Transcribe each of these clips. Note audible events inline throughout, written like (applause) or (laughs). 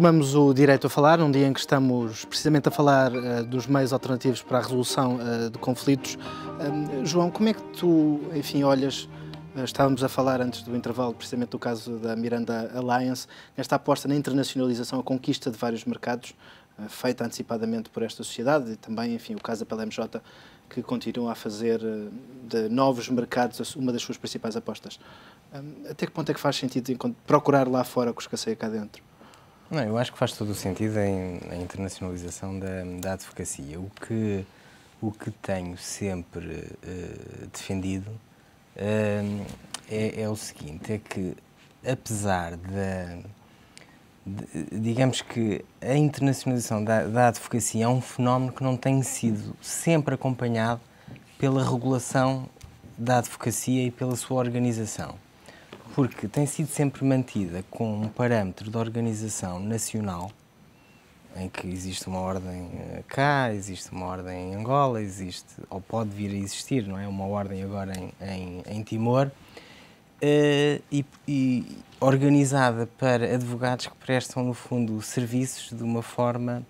retomamos o direito a falar, num dia em que estamos precisamente a falar uh, dos meios alternativos para a resolução uh, de conflitos. Um, João, como é que tu, enfim, olhas? Uh, estávamos a falar antes do intervalo, precisamente do caso da Miranda Alliance, nesta aposta na internacionalização, a conquista de vários mercados, feita antecipadamente por esta sociedade e também, enfim, o caso da PLMJ, que continua a fazer de novos mercados uma das suas principais apostas. Um, até que ponto é que faz sentido procurar lá fora o que escasseia cá dentro? Não, eu acho que faz todo o sentido a internacionalização da, da advocacia. O que, o que tenho sempre uh, defendido uh, é, é, o seguinte, é que apesar da... De, digamos que a internacionalização da, da advocacia é um fenómeno que não tem sido sempre acompanhado pela regulação da advocacia e pela sua organização porque tem sido sempre mantida com um parâmetro de organização nacional, em que existe uma ordem eh, cá, existe uma ordem em Angola, existe, ou pode vir a existir, não é? Uma ordem agora em, em, em Timor, Uh, e, e, organizada para advogados que prestam, no fundo, serviços de uma forma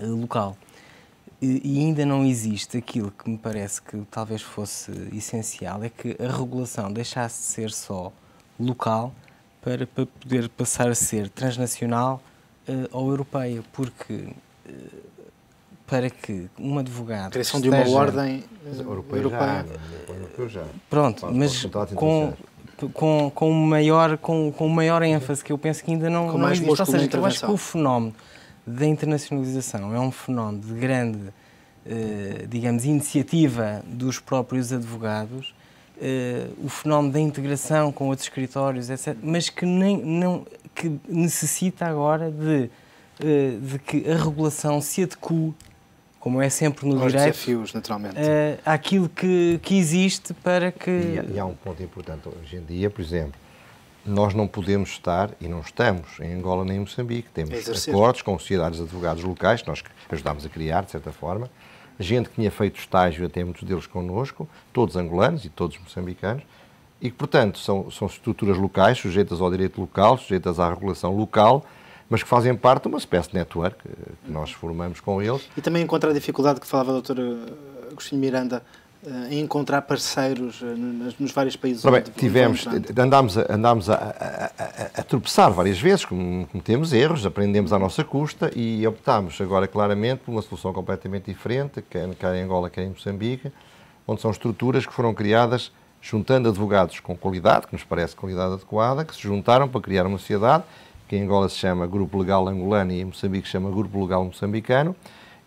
uh, local. E, e, ainda não existe aquilo que me parece que talvez fosse essencial, é que a regulação deixasse de ser só local para, para poder passar a ser transnacional uh, ou europeia, porque uh, para que um advogado. A criação de uma ordem europeia. europeia é? já, Pronto, pode, mas pode com, com, com, maior, com, com maior ênfase que eu penso que ainda não, com não mais existe. Ou seja, eu acho que o fenómeno da internacionalização é um fenómeno de grande, eh, digamos, iniciativa dos próprios advogados uh, o fenómeno da integração com outros escritórios, etc., mas que, nem, não, que necessita agora de, uh, de que a regulação se adeque, como é sempre no Aos direito, desafios, naturalmente. Uh, àquilo que, que existe para que... E, e há um ponto importante hoje em dia, por exemplo, nós não podemos estar, e não estamos, em Angola nem em Moçambique. Temos Exercer. acordos com sociedades de advogados locais, que nós ajudámos a criar, de certa forma, gente que tinha feito estágio, até muitos deles connosco, todos angolanos e todos moçambicanos, e que, portanto, são, são estruturas locais, sujeitas ao direito local, sujeitas à regulação local, mas que fazem parte de uma espécie de network eh, que nós formamos com eles. E também encontra a dificuldade que falava o Dr. Eh, Agostinho Miranda eh, em encontrar parceiros eh, nos vários países Ora tivemos, eh, andámos, a, andámos a, a, a, tropeçar várias vezes, cometemos erros, aprendemos à nossa custa e optámos agora claramente por uma solução completamente diferente, quer é, em é Angola, quer é em Moçambique, onde são estruturas que foram criadas juntando advogados com qualidade, que nos parece qualidade adequada, que se juntaram para criar uma sociedade que em Angola se chama Grupo Legal Angolano e em Moçambique se chama Grupo Legal Moçambicano,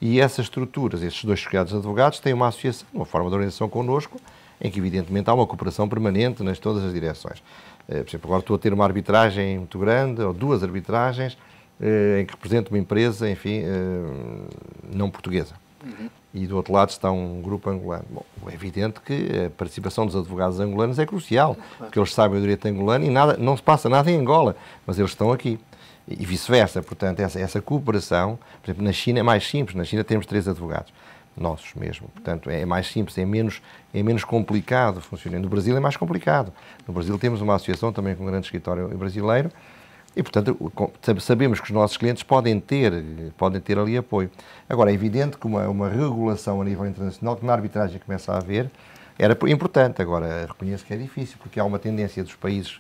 e essas estruturas, esses dois criados advogados, têm uma associação, uma forma de organização connosco, em que, evidentemente, há uma cooperação permanente nas todas as direções. Eh, por exemplo, agora estou a ter uma arbitragem muito grande, ou duas arbitragens, eh, em que represento uma empresa, enfim, eh, não portuguesa. Uhum. E do outro lado está um grupo angolano. Bom, é evidente que a participação dos advogados angolanos é crucial, porque eles sabem o direito angolano e nada, não se passa nada em Angola, mas eles estão aqui e vice-versa. Portanto, essa, essa cooperação, por exemplo, na China é mais simples. Na China temos três advogados nossos mesmo. Portanto, é mais simples, é menos, é menos complicado funcionar. No Brasil é mais complicado. No Brasil temos uma associação também com um grande escritório brasileiro e, portanto, sabemos que os nossos clientes podem ter, podem ter ali apoio. Agora, é evidente que uma, uma regulação a nível internacional, que uma arbitragem começa a haver, era importante. Agora, reconheço que é difícil, porque há uma tendência dos países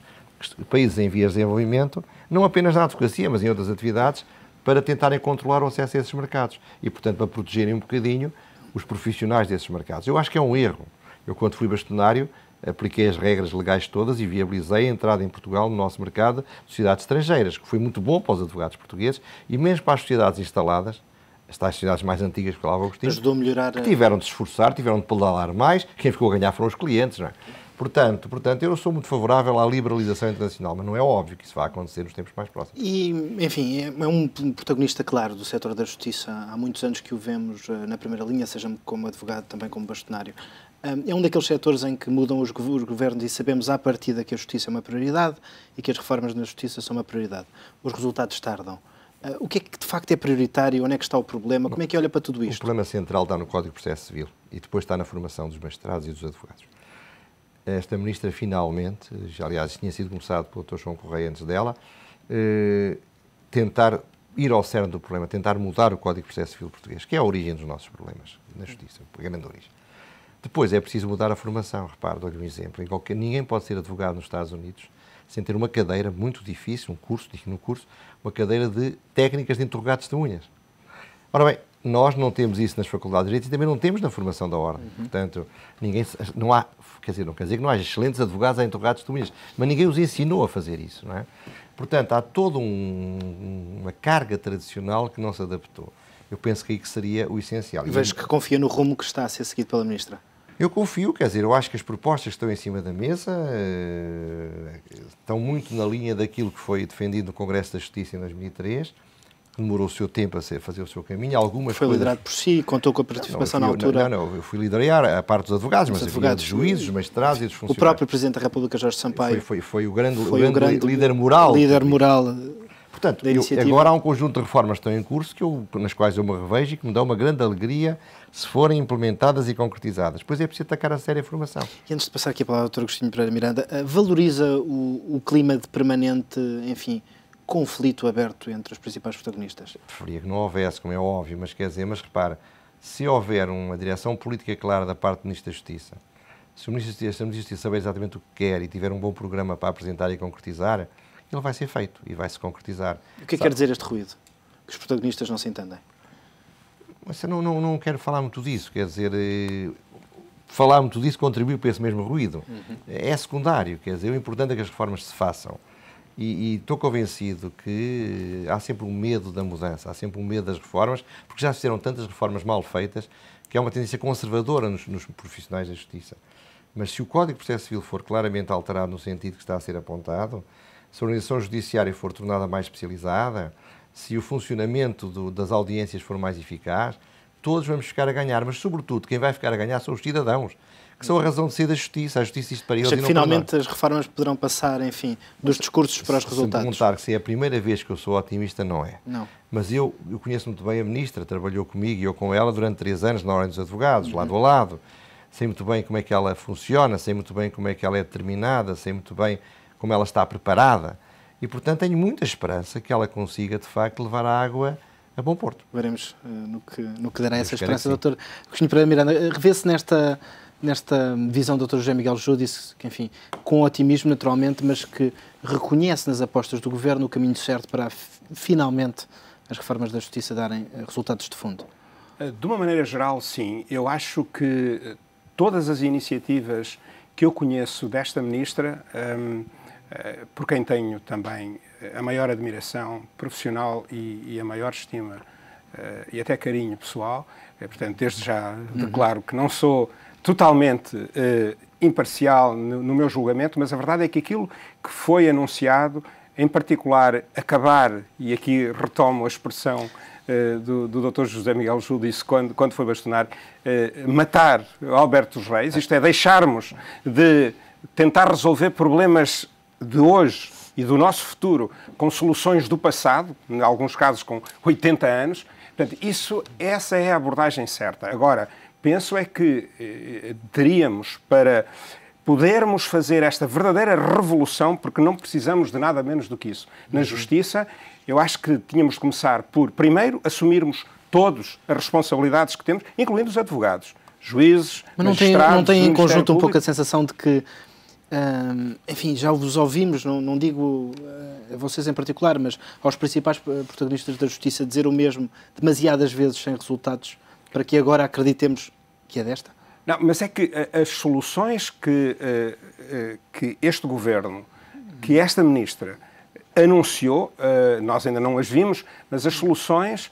países em vias de desenvolvimento, não apenas na advocacia, mas em outras atividades, para tentarem controlar o acesso a esses mercados e, portanto, para protegerem um bocadinho os profissionais desses mercados. Eu acho que é um erro. Eu, quando fui bastonário, apliquei as regras legais todas e viabilizei a entrada em Portugal no nosso mercado de sociedades estrangeiras, que foi muito bom para os advogados portugueses e mesmo para as sociedades instaladas, as tais sociedades mais antigas que falava Agostinho, Ajudou a melhorar a... que tiveram de se esforçar, tiveram de pedalar mais, quem ficou a ganhar foram os clientes, não é? Portanto, portanto, eu sou muito favorável à liberalização internacional, mas não é óbvio que isso vá acontecer nos tempos mais próximos. E, enfim, é um protagonista claro do setor da justiça. Há muitos anos que o vemos eh, na primeira linha, seja como advogado, também como bastonário. Eh, é um daqueles setores em que mudam os governos e sabemos à partida que a justiça é uma prioridade e que as reformas na justiça são uma prioridade. Os resultados tardam. Eh, o que é que de facto é prioritário? Onde é que está o problema? Como é que olha para tudo isto? O problema central está no Código de Processo Civil e depois está na formação dos magistrados e dos advogados. Esta ministra finalmente, aliás, tinha sido começado pelo Dr. João Correia antes dela, eh, tentar ir ao cerne do problema, tentar mudar o Código de Processo Civil português, que é a origem dos nossos problemas na justiça, a grande origem. Depois é preciso mudar a formação. reparo, dou-lhe um exemplo. Qualquer, ninguém pode ser advogado nos Estados Unidos sem ter uma cadeira muito difícil, um curso, digo no curso, uma cadeira de técnicas de interrogar testemunhas. Ora bem, nós não temos isso nas faculdades de Direito e também não temos na formação da Ordem. Uhum. Portanto, ninguém, não há, quer dizer, não quer dizer que não há excelentes advogados a advogados testemunhas, mas ninguém os ensinou a fazer isso, não é? Portanto, há toda um, uma carga tradicional que não se adaptou. Eu penso que aí que seria o essencial. E vejo que confia no rumo que está a ser seguido pela Ministra. Eu confio, quer dizer, eu acho que as propostas que estão em cima da mesa uh, estão muito na linha daquilo que foi defendido no Congresso da Justiça em 2003 demorou o seu tempo a ser, fazer o seu caminho. Algumas foi coisas... liderado por si, contou com a participação não, fui, na altura. Não, não, eu fui liderar a parte dos advogados, mas advogados, havia juízes, magistrados e dos funcionários. O próprio Presidente da República, Jorge Sampaio. Foi, foi, foi o, grande, foi o grande, o grande líder moral. Líder moral. Portanto, eu, agora há um conjunto de reformas que estão em curso que eu, nas quais eu me revejo e que me dá uma grande alegria se forem implementadas e concretizadas. Pois é preciso atacar a séria formação. E antes de passar aqui a palavra ao Dr. Agostinho Pereira Miranda, eh, valoriza o, o clima de permanente, enfim, conflito aberto entre os principais protagonistas? Preferia que não houvesse, como é óbvio, mas quer dizer, mas repara, se houver uma direção política clara da parte do Ministro da Justiça, se o Ministro da Justiça saber exatamente o que quer e tiver um bom programa para apresentar e concretizar, ele vai ser feito e vai se concretizar. O que é que quer dizer este ruído? Que os protagonistas não se entendem? Mas eu não, não, não quero falar muito disso, quer dizer, eh, falar muito disso contribui para esse mesmo ruído. Uhum. É secundário, quer dizer, o importante é que as reformas se façam. E estou convencido que há sempre um medo da mudança, há sempre um medo das reformas, porque já se fizeram tantas reformas mal feitas que há é uma tendência conservadora nos, nos profissionais da justiça. Mas se o Código de Processo Civil for claramente alterado no sentido que está a ser apontado, se a organização judiciária for tornada mais especializada, se o funcionamento do, das audiências for mais eficaz, todos vamos ficar a ganhar, mas sobretudo quem vai ficar a ganhar são os cidadãos que são a razão de ser da justiça. A justiça isto para eles Mas, e não Finalmente para as reformas poderão passar, enfim, dos discursos para os se resultados. Se perguntar se é a primeira vez que eu sou otimista, não é. Não. Mas eu, eu conheço muito bem a ministra, trabalhou comigo e eu com ela durante três anos na Ordem dos Advogados, uhum. lado a lado. Sei muito bem como é que ela funciona, sei muito bem como é que ela é determinada, sei muito bem como ela está preparada. E, portanto, tenho muita esperança que ela consiga, de facto, levar a água a bom porto. Veremos uh, no, que, no que dará eu essa esperança, doutor Cristina Pereira Miranda. Eh, revê-se nesta nesta visão do Dr. José Miguel Júdice, que, enfim, com otimismo naturalmente, mas que reconhece nas apostas do Governo o caminho certo para finalmente as reformas da Justiça darem eh, resultados de fundo? Eh, de uma maneira geral, sim. Eu acho que eh, todas as iniciativas que eu conheço desta Ministra, um, ehm, por quem tenho também a maior admiração profissional e, e a maior estima uh, e até carinho pessoal, portanto, desde já uhum. declaro uhum. que não sou totalmente uh, imparcial no, no, meu julgamento, mas a verdade é que aquilo que foi anunciado, em particular acabar, e aqui retomo a expressão uh, do, do Dr. José Miguel Júdice quando, quando foi bastonar, uh, matar Alberto dos Reis, isto é, deixarmos de tentar resolver problemas de hoje e do nosso futuro com soluções do passado, em alguns casos com 80 anos, portanto, isso, essa é a abordagem certa. Agora, penso é que eh, eh, teríamos para podermos fazer esta verdadeira revolução, porque não precisamos de nada menos do que isso. Na uhum. justiça, eu acho que tínhamos de começar por, primeiro, assumirmos todos as responsabilidades que temos, incluindo os advogados, juízes, Mas não magistrados, tem, não tem em conjunto um pouco a sensação de que, hum, enfim, já vos ouvimos, não, não digo ah, a vocês em particular, mas aos principais ah, protagonistas da justiça dizer o mesmo demasiadas vezes sem resultados, para que agora acreditemos que é desta? Não, mas é que eh, as soluções que, eh, eh, que este governo, que esta ministra anunciou, nós ainda não as vimos, mas as soluções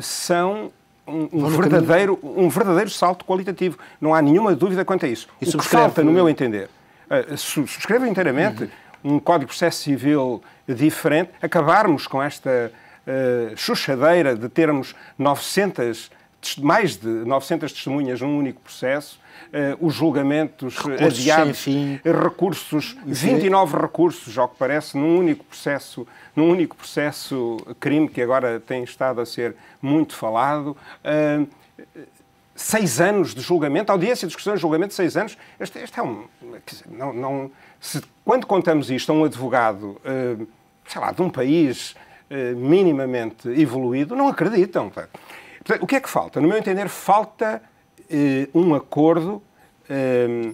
são um, um verdadeiro, um verdadeiro salto qualitativo. Não há nenhuma dúvida quanto a isso. E o que falta, no meu entender, uh, subscrevo inteiramente uhum. um Código de Processo Civil diferente, acabarmos com esta uh, chuchadeira de termos 900 mais de 900 testemunhas num único processo, uh, os julgamentos recursos adiados, recursos, 29 recursos, ao que parece, num único processo, num único processo crime que agora tem estado a ser muito falado. Uh, seis anos de julgamento, audiência, discussão julgamento, seis anos. Este, este é um. Dizer, não, não, se, quando contamos isto a um advogado, uh, sei lá, de um país minimamente evoluído, não acreditam. Tá? Portanto, o que é que falta? No meu entender, falta eh, um acordo eh,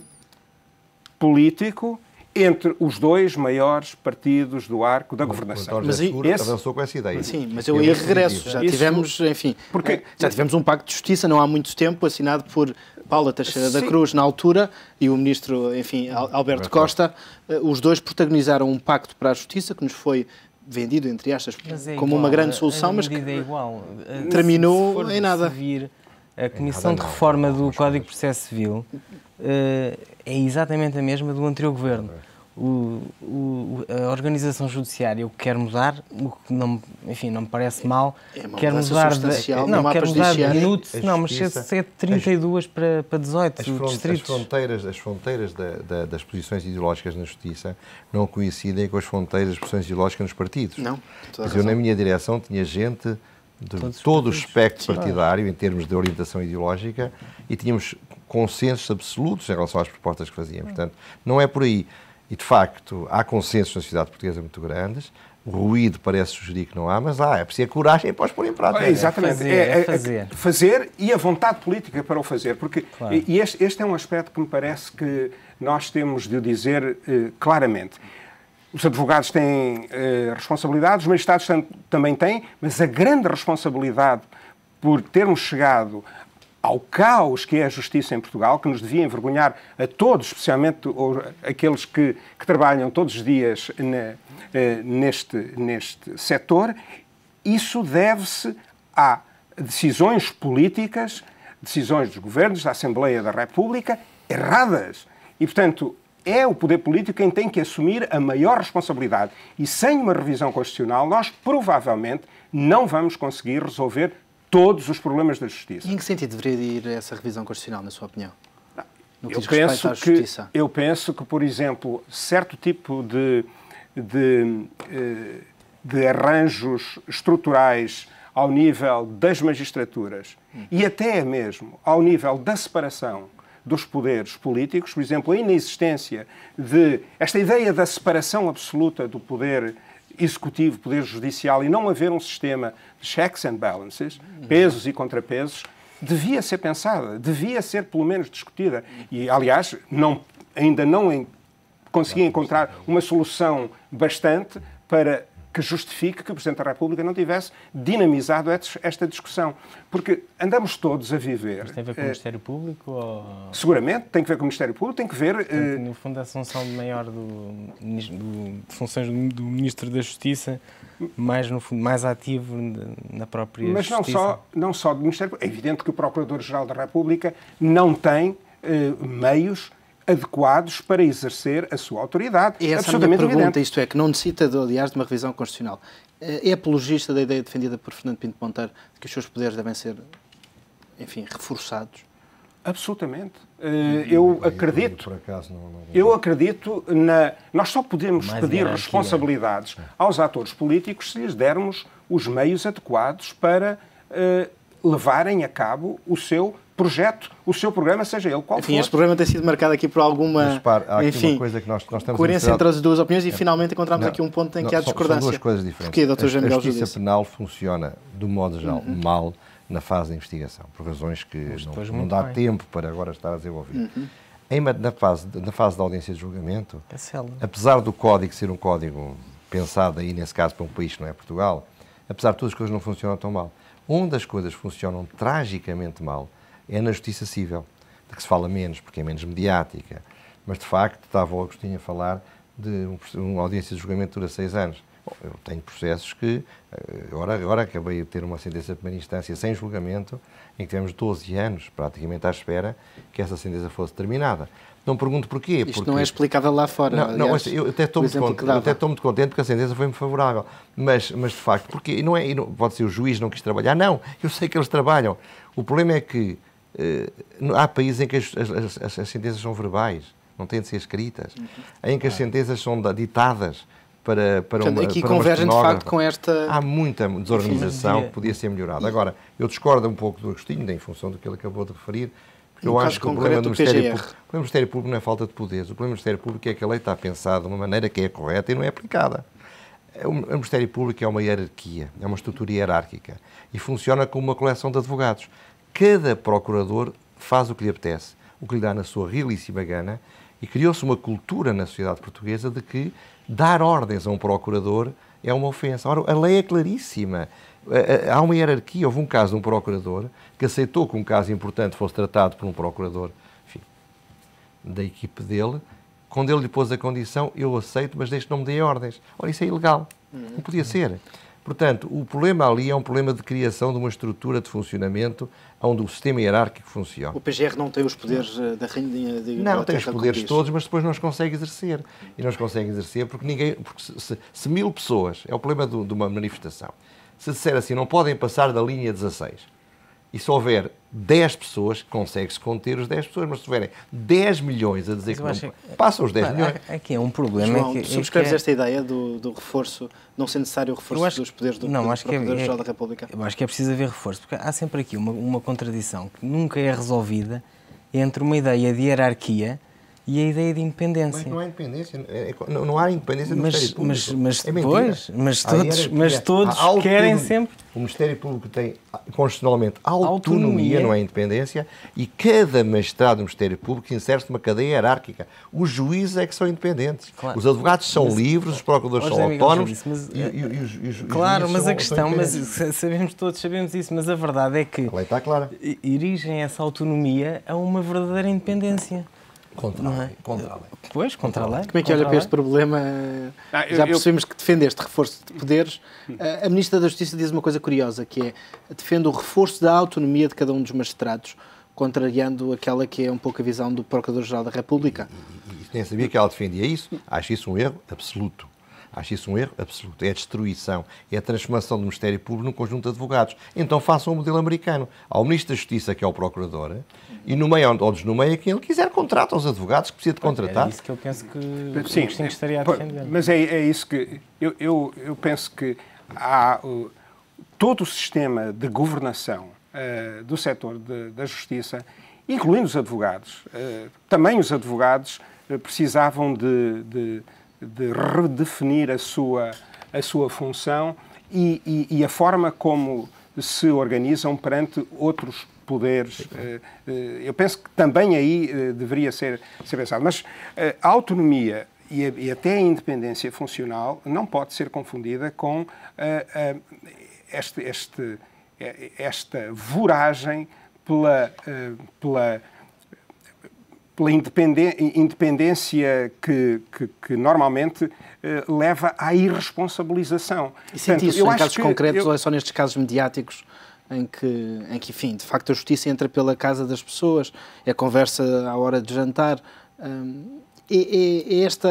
político entre os dois maiores partidos do arco da governação. Mas aí, esse... avançou com essa ideia. Sim, mas eu aí regresso. Já tivemos, enfim, porque... É, já tivemos um pacto de justiça não há muito tempo, assinado por Paula Teixeira Sim. da Cruz na altura e o ministro, enfim, Alberto Costa. Eh, os dois protagonizaram um pacto para a justiça que nos foi vendido, entre aspas, é como igual, uma grande solução, mas é que é terminou se, em nada. Vir, a Comissão nada de Reforma não, do Código de Processo Civil uh, é exatamente a mesma do anterior governo o, o, a organização judiciária o que quer mudar, o que não, enfim, não me parece mal, é quer mudar de, não, quer mudar de minutos, não, mas é de 32 as, para, para 18 as front, distritos. As fronteiras, as fronteiras da, da, das posições ideológicas na justiça não coincidem com as fronteiras das posições ideológicas nos partidos. Não. mas eu, na minha direção, tinha gente de Todos todo o espectro partidário, em termos de orientação ideológica, e tínhamos consensos absolutos em relação às propostas que fazíamos. Hum. Portanto, não é por aí. E, de facto, há consensos na sociedade portuguesa muito grandes. O ruído parece sugerir que não há, mas há. É preciso a coragem para os pôr em prática. É, exatamente. É fazer, é, é, é fazer. fazer, e a vontade política para o fazer. Porque, claro. E este, este, é um aspecto que me parece que nós temos de dizer eh, claramente. Os advogados têm eh, responsabilidades os magistrados também têm, mas a grande responsabilidade por termos chegado ao caos que é a justiça em Portugal, que nos devia envergonhar a todos, especialmente aqueles que, que trabalham todos os dias na, eh, neste, neste setor, isso deve-se a decisões políticas, decisões dos governos, da Assembleia da República, erradas. E, portanto, é o poder político quem tem que assumir a maior responsabilidade. E sem uma revisão constitucional, nós provavelmente não vamos conseguir resolver todos os problemas da justiça. E em que sentido deveria ir essa revisão constitucional, na sua opinião? eu penso que, Eu penso que, por exemplo, certo tipo de, de, eh, de arranjos estruturais ao nível das magistraturas hum. e até mesmo ao nível da separação dos poderes políticos, por exemplo, a inexistência de esta ideia da separação absoluta do poder executivo, poder judicial e não haver um sistema de checks and balances, pesos e contrapesos, devia ser pensada, devia ser pelo menos discutida. E, aliás, não, ainda não consegui encontrar uma solução bastante para que justifique que o Presidente da República não tivesse dinamizado esta discussão. Porque andamos todos a viver. Mas tem a ver com o eh, Ministério Público? Ou... Seguramente, tem que ver com o Ministério Público, tem que ver. Eh, no fundo, a assunção maior do, do, de funções do Ministro da Justiça, mais, no fundo, mais ativo na própria Mas não Justiça. só, não só do Ministério Público. É evidente que o Procurador-Geral da República não tem eh, meios adequados para exercer a sua autoridade. E é essa é a minha pergunta, evidente. isto é, que não necessita, de, aliás, de uma revisão constitucional. Eh, é apologista da ideia defendida por Fernando Pinto Monteiro de que os seus poderes devem ser, enfim, reforçados? Absolutamente. Eh, eu acredito. Eu acredito na. Nós só podemos pedir responsabilidades é. aos atores políticos se lhes dermos os meios adequados para eh, levarem a cabo o seu projeto, o seu programa, seja ele qual Enfim, for. este programa tem sido marcado aqui por alguma par, há aqui enfim, uma coisa que nós, nós estamos coerência entre as duas opiniões e é. finalmente encontramos não, aqui um ponto em não, que há discordância. São duas coisas diferentes. Porquê, Dr. a, a justiça penal funciona, do modo geral, uhum. mal na fase de investigação, por razões que não, não dá bem. tempo para agora estar a desenvolver. Uhum. Em, na, fase, na fase da audiência de julgamento, é apesar do código ser um código pensado aí, nesse caso, para um país que não é Portugal, apesar de todas as coisas não funcionam tão mal. Uma das coisas que funcionam tragicamente mal é na justiça civil, de que se fala menos, porque é menos mediática. Mas, de facto, estava o Agostinho a falar de uma audiência de julgamento que dura seis anos. Bom, eu tenho processos que, eh, agora, agora acabei de ter uma sentença de primeira instância sem julgamento, em que tivemos 12 anos praticamente à espera que essa sentença fosse terminada. Não pergunto porquê. Isto porque... não é explicável lá fora. Não, não eu até estou muito, contente porque a sentença foi-me favorável. Mas, mas de facto, porque não é, não, pode ser o juiz não quis trabalhar. Não, eu sei que eles trabalham. O problema é que eh, há países em que as, as, as, sentenças são verbais, não têm de ser escritas, uhum. em que as ah. sentenças são ditadas para, para Portanto, uma aqui para convergem de facto com esta... Há muita desorganização que podia ser melhorada. Agora, eu discordo um pouco do Agostinho, em função do que ele acabou de referir, porque no eu acho que o problema do, do Ministério Público... O problema do Ministério Público não é falta de poderes. O problema do Ministério Público é que a lei está pensada de uma maneira que é correta e não é aplicada. O Ministério Público é uma hierarquia, é uma estrutura hierárquica e funciona como uma coleção de advogados cada procurador faz o que lhe apetece, o que lhe dá na sua realíssima gana, e criou-se uma cultura na sociedade portuguesa de que dar ordens a um procurador é uma ofensa. Ora, a lei é claríssima. Eh, eh, há uma hierarquia. Houve um caso de um procurador que aceitou que um caso importante fosse tratado por um procurador enfim, da equipe dele. Quando ele lhe pôs a condição, eu aceito, mas deixe que não me dê ordens. Ora, isso é ilegal. Não podia ser. Portanto, o problema ali é um problema de criação de uma estrutura de funcionamento é onde o sistema hierárquico funciona. O PGR não tem os poderes eh, da rainha de Não, tem os poderes todos, mas depois não os consegue exercer. E não os consegue exercer porque ninguém. Porque se, se, se mil pessoas, é o problema de uma manifestação, se disser assim, não podem passar da linha 16 e se houver 10 pessoas, consegue-se conter os 10 pessoas, mas se houverem 10 milhões a dizer que não que... passam os 10 milhões. Aqui é um problema. João, é que, subscreves é esta ideia do, do, reforço, não ser necessário o reforço acho... dos poderes do, não, do, do acho que é, Geral é da República? Eu acho que é preciso haver reforço, porque há sempre aqui uma, uma contradição que nunca é resolvida entre uma ideia de hierarquia e a ideia de independência. Mas não há independência, é, é, não, não há independência no mas, Ministério Público. Mas, é depois, mas todos, mas todos querem sempre. O Ministério Público tem constitucionalmente autonomia, autonomia, não é independência, e cada magistrado do Ministério Público insere-se numa cadeia hierárquica. Os juízes é que são independentes, claro. os advogados são mas, livres, os procuradores são autónomos disse, mas, eh, e, e, os, e os, Claro, mas são, a questão, mas sabemos todos, sabemos isso, mas a verdade é que a lei está clara. erigem essa autonomia a uma verdadeira independência. Contra, não é? contra a lei. Pois, contra a lei. Como é que olha para este problema? Ah, eu, Já percebemos eu... que defende este reforço de poderes. Ah, a Ministra da Justiça diz uma coisa curiosa, que é defende o reforço da autonomia de cada um dos magistrados, contrariando aquela que é um pouco a visão do Procurador-Geral da República. E, e, e nem sabia que ela defendia isso. Acho isso um erro absoluto. Acho isso um erro absoluto. É a destruição, é a transformação do Ministério Público num conjunto de advogados. Então façam o modelo americano. Há o Ministro da Justiça, que é o Procurador, e no meio ou desnomeia quem ele quiser, contrata os advogados que precisa de contratar. É isso que eu penso que o Sim, Agostinho estaria a defender. Mas é, é isso que... Eu, eu, eu penso que há... todo o sistema de governação uh, do setor de, da justiça, incluindo os advogados, uh, também os advogados eh, precisavam de, de de redefinir a sua, a sua função e, e, e a forma como se organizam perante outros poderes. Eh, eh, eu penso que também aí eh, deveria ser, ser pensado. Mas a autonomia e, a, e até a independência funcional não pode ser confundida com uh, este, este, esta voragem pela, pela pela independência que, que, que normalmente eh, leva à irresponsabilização. E sente isso em casos concretos eu... ou é só nestes casos mediáticos? Em que, em que, enfim, de facto a justiça entra pela casa das pessoas, é conversa à hora de jantar. Hum, esta,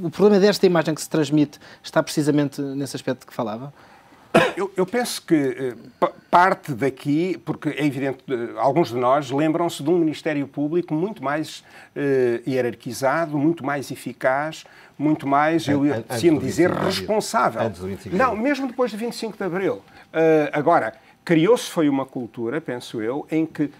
o problema desta imagem que se transmite está precisamente nesse aspecto que falava? Eu, eu, penso que eh, parte daqui, porque é evidente, eh, alguns de nós lembram-se de um Ministério Público muito mais eh, hierarquizado, muito mais eficaz, muito mais, eu ia dizer, responsável. Não, mesmo depois de 25 de Abril. Uh, agora, criou-se foi uma cultura, penso eu, em que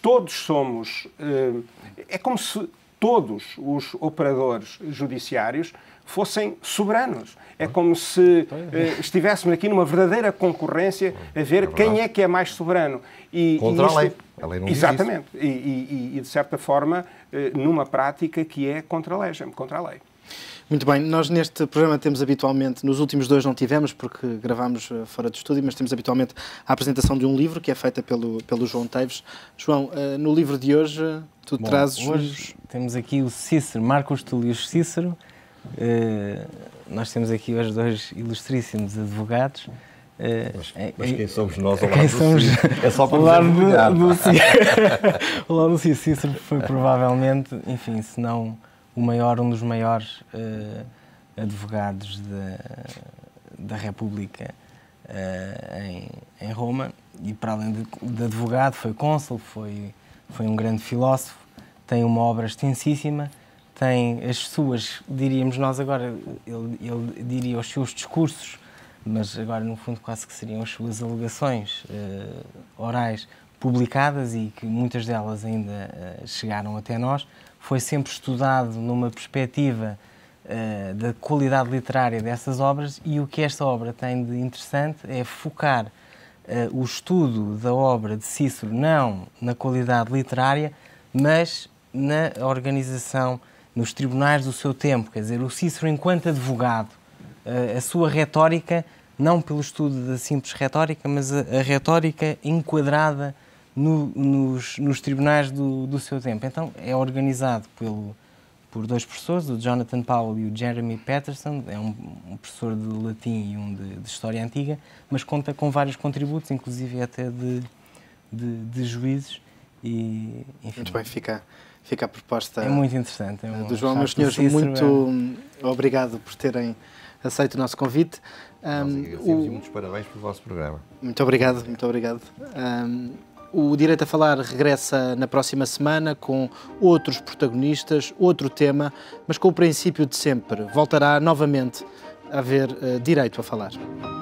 todos somos. Uh, é como se todos os operadores judiciários fossem soberanos. É como se eh, estivéssemos aqui numa verdadeira concorrência hum, a ver é quem é que é mais soberano. E, Contra e isto, a lei. A lei não Exatamente. E, e, e, de certa forma, eh, numa prática que é contra a lei. Contra a lei. Muito bem, nós neste programa temos habitualmente, nos últimos dois não tivemos, porque gravámos eh, fora de estúdio, mas temos habitualmente a apresentação de um livro que é feita pelo, pelo João Teves. João, eh, no livro de hoje, tu Bom, trazes. Hoje temos aqui o Cícero, Marcos Túlio Cícero. Eh, nós temos aqui os dois ilustríssimos advogados. mas, mas, quem somos nós ao lado somos, É só para falar do, do, (laughs) do Cícero. o lado do Cícero foi provavelmente, enfim, se não o maior, um dos maiores uh, advogados da da República uh, em, em, Roma e para além de, de advogado foi cônsul, foi, foi um grande filósofo, tem uma obra extensíssima, tem as suas, diríamos nós agora, ele, ele diria os seus discursos, mas agora no fundo quase que seriam as suas alegações uh, orais publicadas e que muitas delas ainda chegaram até nós, foi sempre estudado numa perspectiva uh, da qualidade literária dessas obras e o que esta obra tem de interessante é focar uh, o estudo da obra de Cícero não na qualidade literária, mas na organização nos tribunais do seu tempo, quer dizer, o Cícero enquanto advogado, eh, a sua retórica, não pelo estudo da simples retórica, mas a, a retórica enquadrada no, nos, nos, tribunais do, do, seu tempo. Então é organizado pelo, por dois professores, o Jonathan Powell e o Jeremy Patterson, é um, um professor de latim e um de, de, história antiga, mas conta com vários contributos, inclusive até de, de, de juízes. E, enfim, Muito bem, fica fica a proposta é muito interessante é um do João. Meus senhores, Cícero, muito é... obrigado por terem aceito o nosso convite. Um, Nós o... e muitos parabéns pelo vosso programa. Muito obrigado, muito obrigado. Um, o Direito a Falar regressa na próxima semana com outros protagonistas, outro tema, mas com o princípio de sempre. Voltará novamente a haver uh, direito a falar.